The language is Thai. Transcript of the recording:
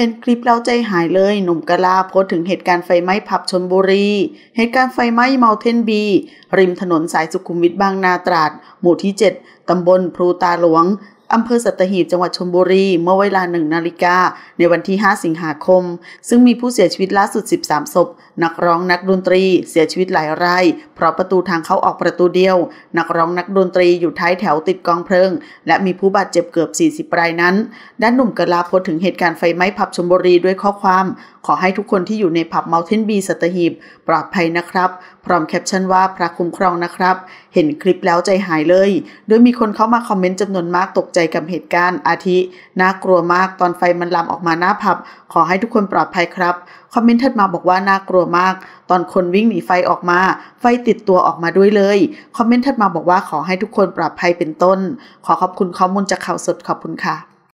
เห็นคลิปเราใจหายเลยหนุ่มกะลาโพสถึงเหตุการณ์ไฟไหม้ผับชนบุรี เหตุการณ์ไฟไหม้เมาเทนบี ริมถนนสายสุขุมวิทบางนาตราดหมู่ที่ 7 ตำบลพลูตาหลวงอำเภอสัตหีบจังหวัดชลบุรีเมื่อเวลาหนึ่งนาฬิกา ในวันที่ 5 สิงหาคม ซึ่งมีผู้เสียชีวิตล่าสุด 13ศพนักร้องนักดนตรี เสียชีวิตหลายราย เพราะประตูทางเข้าออกประตูเดียว นักร้องนักดนตรีอยู่ท้ายแถวติดกองเพลิง และมีผู้บาดเจ็บเกือบ 40 รายนั้น ด้านหนุ่มกะลาโพสถึงเหตุการณ์ไฟไหม้ผับชลบุรีด้วยข้อความ ขอให้ทุกคนที่อยู่ในผับเมลเทนบีสัตหีบปลอดภัยนะครับ พร้อมแคปชั่นว่า พระคุ้มครองนะครับ เห็นคลิปแล้วใจหายเลย โดยมีคนเข้ามาคอมเมนต์จำนวนมากตกใจใจกับเหตุการณ์อาทิ น่ากลัวมาก ตอนไฟมันลามออกมาหน้าผับ ขอให้ทุกคนปลอดภัยครับคอมเมนต์ถัดมาบอกว่าน่ากลัวมาก ตอนคนวิ่งหนีไฟออกมา ไฟติดตัวออกมาด้วยเลยคอมเมนต์ถัดมาบอกว่าขอให้ทุกคนปลอดภัยเป็นต้น ขอขอบคุณข้อมูลจากข่าวสดขอบคุณค่ะ